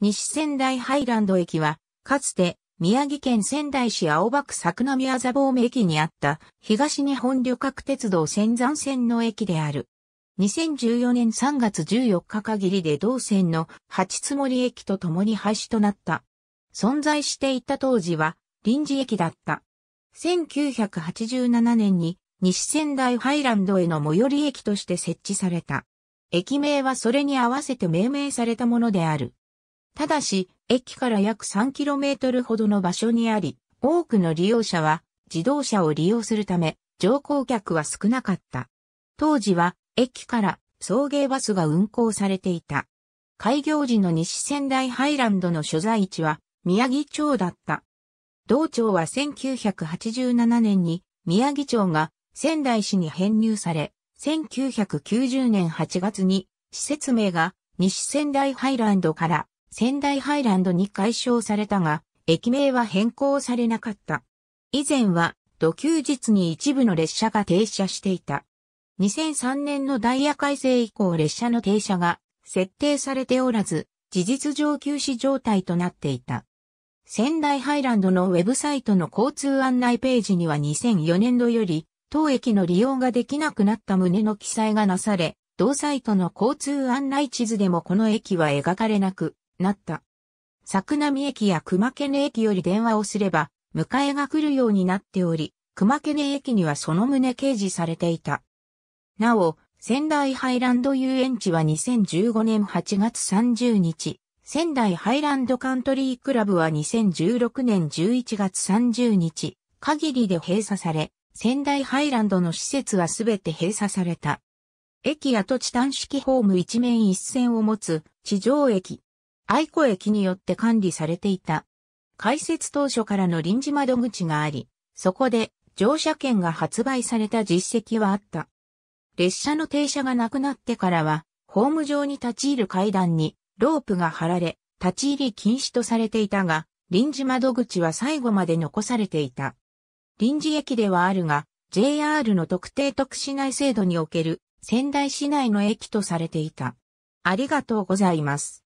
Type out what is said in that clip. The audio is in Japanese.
西仙台ハイランド駅は、かつて、宮城県仙台市青葉区桜宮座坊目駅にあった東日本旅客鉄道仙山線の駅である。2014年3月14日限りで同線の八つ森駅と共に廃止となった。存在していた当時は臨時駅だった。1987年に西仙台ハイランドへの最寄り駅として設置された。駅名はそれに合わせて命名されたものである。ただし、駅から約 3km ほどの場所にあり、多くの利用者は自動車を利用するため、乗降客は少なかった。当時は、駅から送迎バスが運行されていた。開業時の西仙台ハイランドの所在地は宮城町だった。道町は1987年に宮城町が仙台市に編入され、1990年8月に施設名が西仙台ハイランドから仙台ハイランドに改称されたが、駅名は変更されなかった。以前は、土休日に一部の列車が停車していた。2003年のダイヤ改正以降列車の停車が設定されておらず、事実上休止状態となっていた。仙台ハイランドのウェブサイトの交通案内ページには2004年度より、当駅の利用ができなくなった旨の記載がなされ、同サイトの交通案内地図でもこの駅は描かれなくなった。作波駅や熊毛駅より電話をすれば、迎えが来るようになっており、熊毛駅にはその旨掲示されていた。なお、仙台ハイランド遊園地は2015年8月30日、仙台ハイランドカントリークラブは2016年11月30日、限りで閉鎖され、仙台ハイランドの施設はすべて閉鎖された。駅や土地端式ホーム一面一線を持つ地上駅、愛子駅によって管理されていた。開設当初からの臨時窓口があり、そこで乗車券が発売された実績はあった。列車の停車がなくなってからは、ホーム上に立ち入る階段にロープが張られ、立ち入り禁止とされていたが、臨時窓口は最後まで残されていた。臨時駅ではあるが、JR の特定特市内制度における仙台市内の駅とされていた。ありがとうございます。